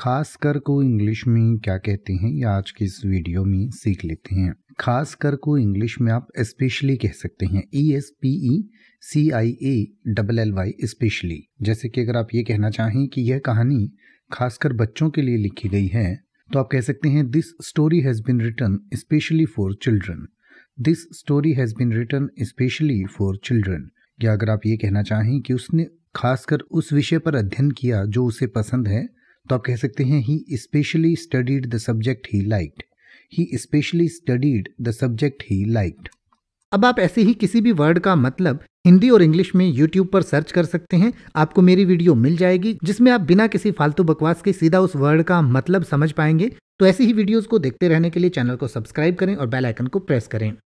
खासकर को इंग्लिश में क्या कहते हैं या आज के इस वीडियो में सीख लेते हैं खासकर को इंग्लिश में आप स्पेशली कह सकते हैं E S P E C I A double L Y specially जैसे कि अगर आप ये कहना चाहें कि यह कहानी खासकर बच्चों के लिए लिखी गई है तो आप कह सकते हैं this story has been return specially for children this story has been return specially for children या अगर आप ये कहना चाहें कि उसने खासकर उस विषय पर अध्ययन किया जो उसे पसंद है तो आप कह सकते हैं he specially studied the subject he liked he specially studied the subject he liked अब आप ऐसे ही किसी भी वर्ड का मतलब हिंदी और इंग्लिश में YouTube पर सर्च कर सकते हैं आपको मेरी वीडियो मिल जाएगी जिसमें आप बिना किसी फालतू बकवास के सीधा उस वर्ड का मतलब समझ पाएंगे तो ऐसी ही वीडियोस को देखते रहने के लिए चैनल को सब्सक्राइब करें और बेल आइकन को प्रेस करें